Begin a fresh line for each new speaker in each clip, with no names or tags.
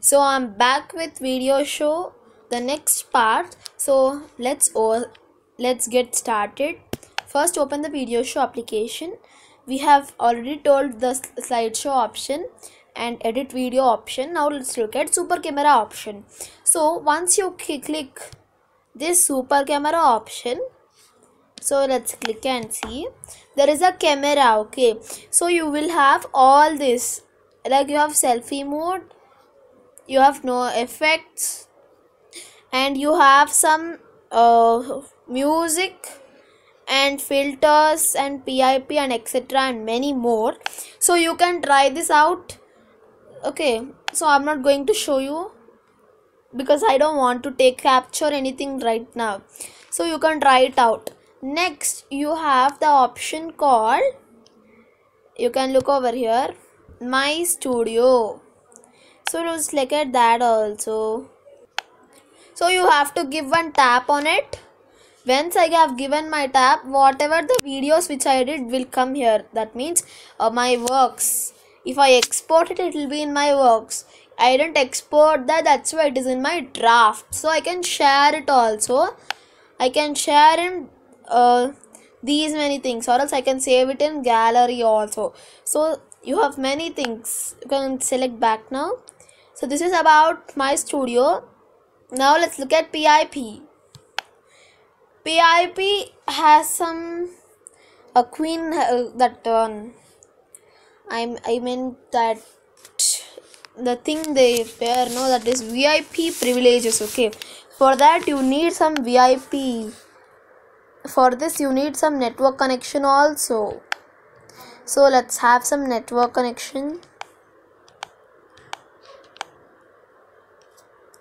so i'm back with video show the next part so let's all let's get started first open the video show application we have already told the slideshow option and edit video option now let's look at super camera option so once you click this super camera option so let's click and see there is a camera okay so you will have all this like you have selfie mode you have no effects and you have some uh, music and filters and pip and etc and many more so you can try this out okay so i'm not going to show you because i don't want to take capture anything right now so you can try it out next you have the option called you can look over here my studio so let's look at that also so you have to give one tap on it once i have given my tap whatever the videos which i did will come here that means uh, my works if i export it it will be in my works i didn't export that that's why it is in my draft so i can share it also i can share in uh, these many things or else i can save it in gallery also so you have many things you can select back now so this is about my studio now let's look at pip pip has some a queen uh, that um, i'm i mean that the thing they pair no that is vip privileges okay for that you need some vip for this you need some network connection also so let's have some network connection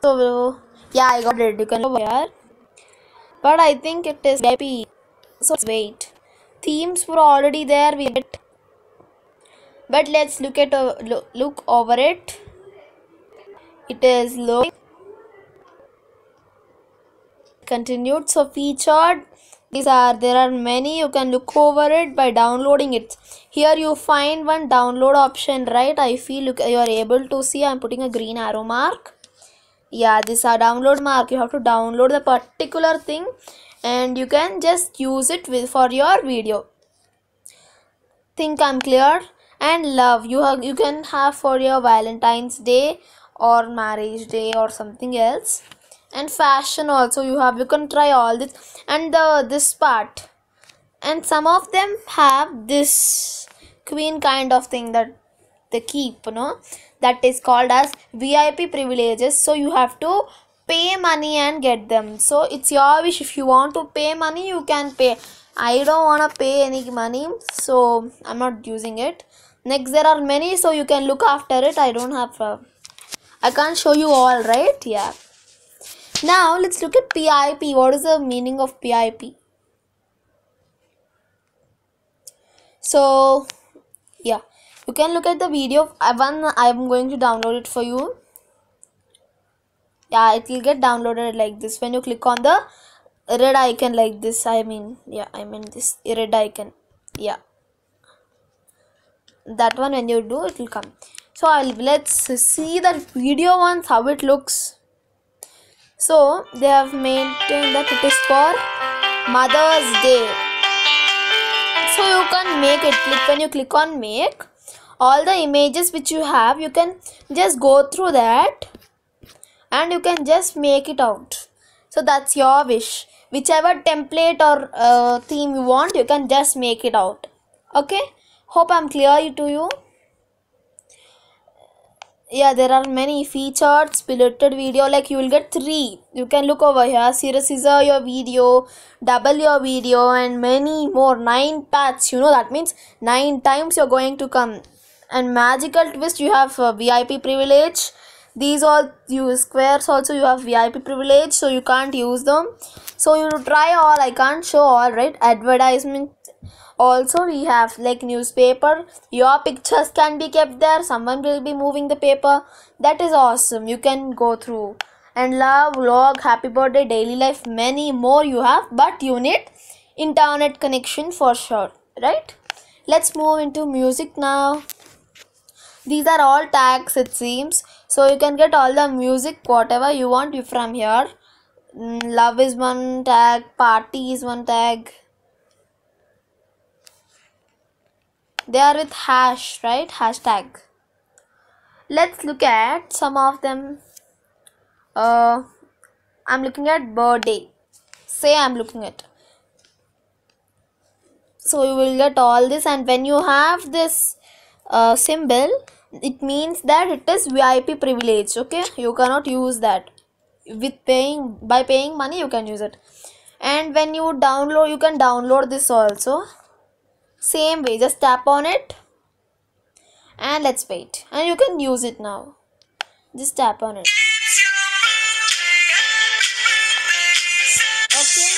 So, yeah, I got it. You can go here. But I think it is happy. So, let's wait. Themes were already there. We But let's look at uh, look over it. It is low. Continued. So, featured these are there are many you can look over it by downloading it here you find one download option right i feel you, you are able to see i'm putting a green arrow mark yeah this are uh, download mark you have to download the particular thing and you can just use it with for your video think i'm clear and love you have you can have for your valentine's day or marriage day or something else and fashion also you have you can try all this and the this part and some of them have this queen kind of thing that they keep you know that is called as VIP privileges so you have to pay money and get them so it's your wish if you want to pay money you can pay I don't wanna pay any money so I'm not using it next there are many so you can look after it I don't have uh, I can't show you all right yeah now let's look at PIP what is the meaning of PIP so you can look at the video one i'm going to download it for you yeah it will get downloaded like this when you click on the red icon like this i mean yeah i mean this red icon yeah that one when you do it will come so i'll let's see that video once how it looks so they have maintained that it is for mother's day so you can make it click when you click on make all the images which you have you can just go through that and you can just make it out so that's your wish whichever template or uh, theme you want you can just make it out okay hope i'm clear to you yeah there are many featured spirited video like you will get three you can look over here serializer your video double your video and many more nine paths you know that means nine times you're going to come and magical twist you have uh, vip privilege these all you squares also you have vip privilege so you can't use them so you try all i can't show all right advertisement also we have like newspaper your pictures can be kept there someone will be moving the paper that is awesome you can go through and love log happy birthday daily life many more you have but you need internet connection for sure right let's move into music now these are all tags it seems so you can get all the music whatever you want from here mm, love is one tag party is one tag they are with hash right hashtag let's look at some of them uh i'm looking at birthday say i'm looking at so you will get all this and when you have this uh, symbol it means that it is vip privilege okay you cannot use that with paying by paying money you can use it and when you download you can download this also same way just tap on it and let's wait and you can use it now just tap on it okay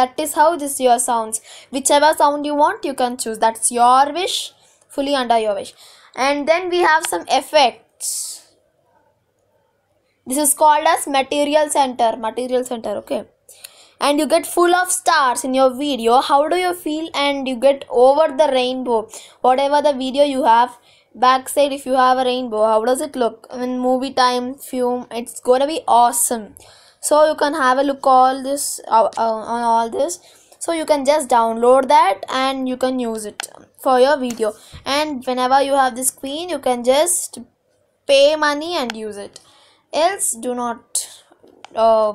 that is how this your sounds whichever sound you want you can choose that's your wish fully under your wish and then we have some effects this is called as material center material center okay and you get full of stars in your video how do you feel and you get over the rainbow whatever the video you have backside if you have a rainbow how does it look in movie time film it's gonna be awesome so you can have a look all this uh, uh, on all this so you can just download that and you can use it for your video and whenever you have the screen, you can just pay money and use it else do not uh,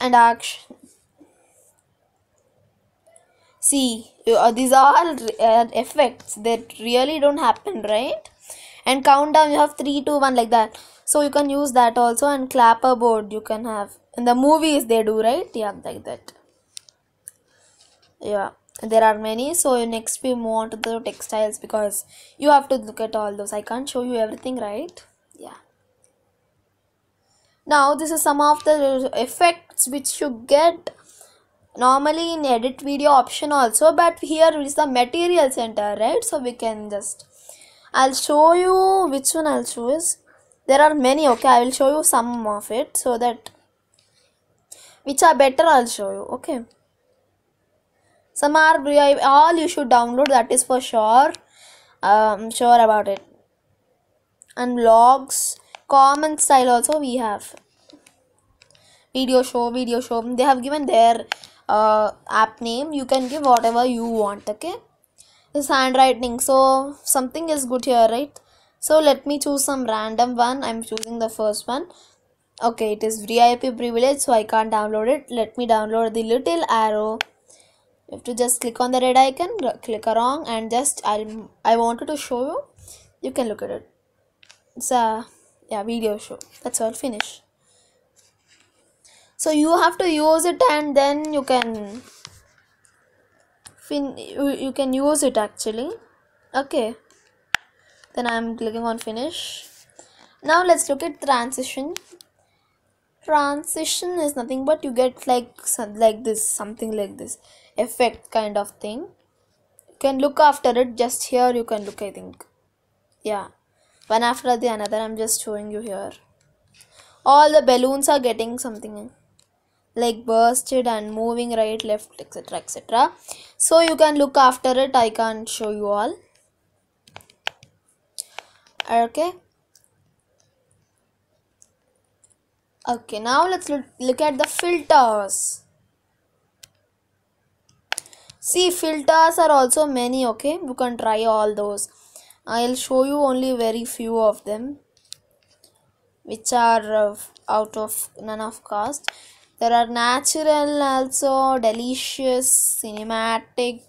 and action see uh, these are all uh, effects that really don't happen right and countdown you have 3 1 like that so you can use that also and clapperboard you can have in the movies they do right yeah like that yeah there are many so next we move on to the textiles because you have to look at all those i can't show you everything right yeah now this is some of the effects which you get normally in edit video option also but here is the material center right so we can just i'll show you which one i'll choose there are many okay i will show you some of it so that which are better i'll show you okay some are all you should download that is for sure um sure about it and blogs comment style also we have video show video show they have given their uh, app name you can give whatever you want okay this handwriting so something is good here right so let me choose some random one i'm choosing the first one okay it is vip privilege so i can't download it let me download the little arrow you have to just click on the red icon click around and just i i wanted to show you you can look at it it's a yeah video show that's all finish so you have to use it and then you can fin you, you can use it actually okay then i'm clicking on finish now let's look at transition transition is nothing but you get like some, like this something like this effect kind of thing you can look after it just here you can look i think yeah one after the another i'm just showing you here all the balloons are getting something eh? like bursted and moving right left etc etc so you can look after it i can't show you all okay okay now let's look, look at the filters see filters are also many okay you can try all those i'll show you only very few of them which are uh, out of none of cost there are natural also delicious cinematic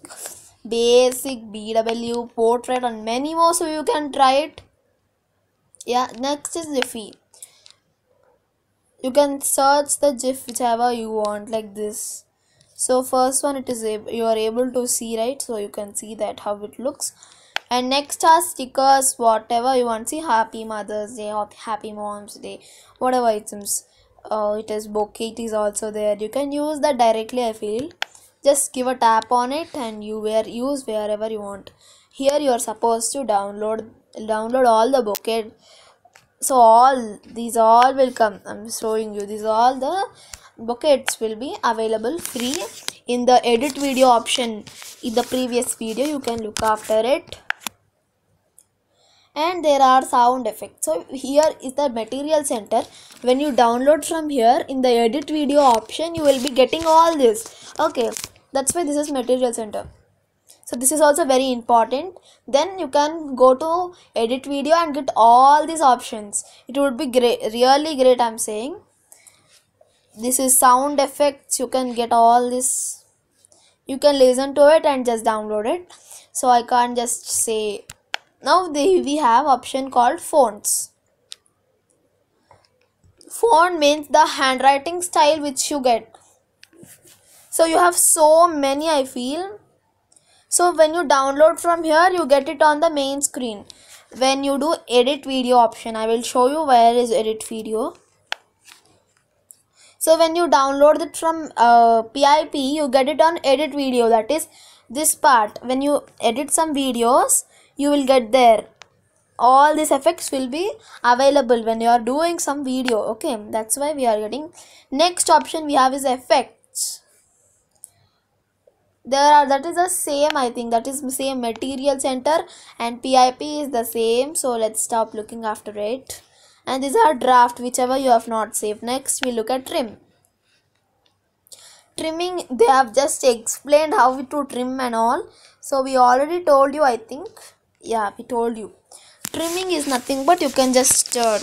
basic bw portrait and many more so you can try it yeah next is jiffy you can search the gif whichever you want like this so first one it is you are able to see right so you can see that how it looks and next are stickers whatever you want see happy mother's day happy mom's day whatever items uh, it is bouquet is also there you can use that directly i feel just give a tap on it and you wear use wherever you want here you are supposed to download download all the bouquet so all these all will come i'm showing you these all the buckets will be available free in the edit video option in the previous video you can look after it and there are sound effects so here is the material center when you download from here in the edit video option you will be getting all this okay that's why this is material center so this is also very important then you can go to edit video and get all these options it would be great really great i'm saying this is sound effects you can get all this you can listen to it and just download it so i can't just say now they, we have option called fonts font means the handwriting style which you get so you have so many i feel so when you download from here you get it on the main screen when you do edit video option i will show you where is edit video so when you download it from uh, pip you get it on edit video that is this part when you edit some videos you will get there all these effects will be available when you are doing some video okay that's why we are getting next option we have is effects there are that is the same i think that is same material center and pip is the same so let's stop looking after it and these are draft whichever you have not saved next we look at trim trimming they have just explained how to trim and all so we already told you i think yeah we told you trimming is nothing but you can just uh,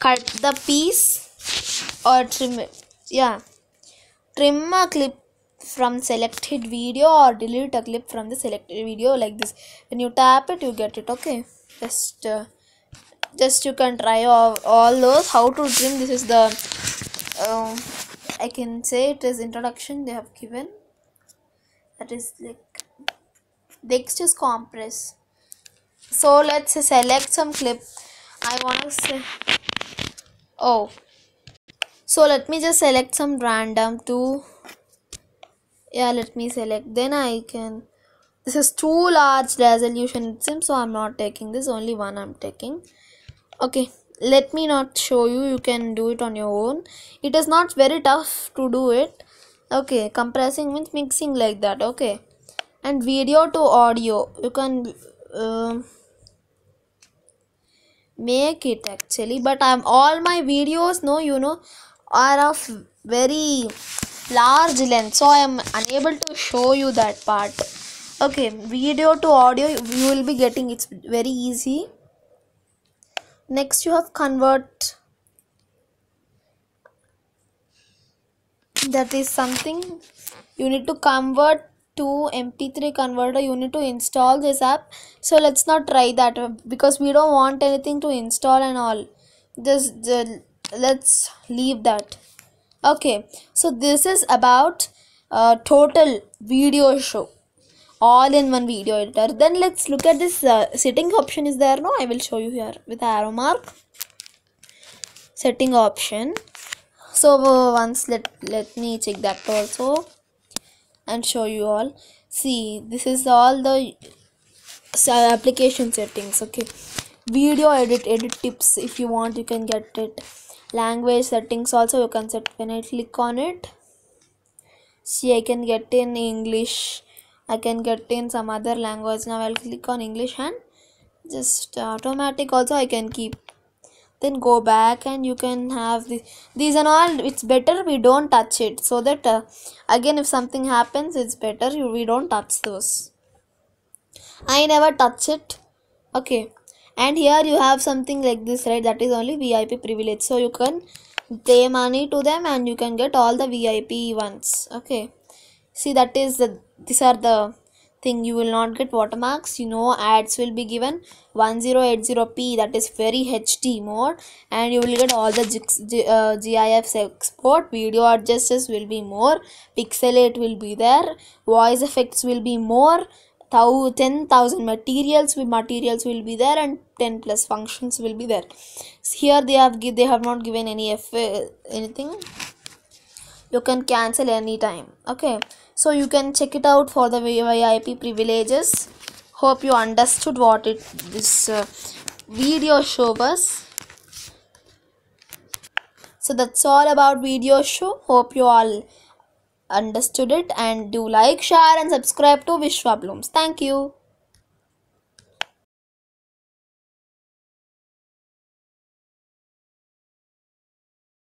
cut the piece or trim it yeah trim a clip from selected video or delete a clip from the selected video like this when you tap it you get it okay just uh, just you can try all, all those how to trim this is the uh, i can say it is introduction they have given that is like next is compress so let's select some clip i want to say oh so let me just select some random to yeah let me select then i can this is too large resolution it seems so i'm not taking this only one i'm taking okay let me not show you you can do it on your own it is not very tough to do it okay compressing means mixing like that okay and video to audio you can uh, make it actually but i'm all my videos no you know are of very large length so i am unable to show you that part okay video to audio you will be getting it's very easy next you have convert that is something you need to convert to mp3 converter you need to install this app so let's not try that uh, because we don't want anything to install and all just the let's leave that okay so this is about uh, total video show all in one video editor then let's look at this uh, setting option is there no i will show you here with arrow mark setting option so uh, once let let me check that also and show you all see this is all the uh, application settings okay video edit edit tips if you want you can get it language settings also you can set when i click on it see i can get in english I can get in some other language now I'll click on English and just automatic also I can keep then go back and you can have the, these and all it's better we don't touch it so that uh, again if something happens it's better you, we don't touch those I never touch it okay and here you have something like this right that is only VIP privilege so you can pay money to them and you can get all the VIP ones okay see that is the these are the thing you will not get watermarks you know ads will be given 1080p that is very hd mode and you will get all the gifs gif uh, export video adjusters will be more pixelate will be there voice effects will be more 10,000 materials with materials will be there and 10 plus functions will be there here they have they have not given any f uh, anything you can cancel anytime okay so you can check it out for the VIP privileges hope you understood what it this uh, video show was so that's all about video show hope you all understood it and do like share and subscribe to Vishwa Blooms thank you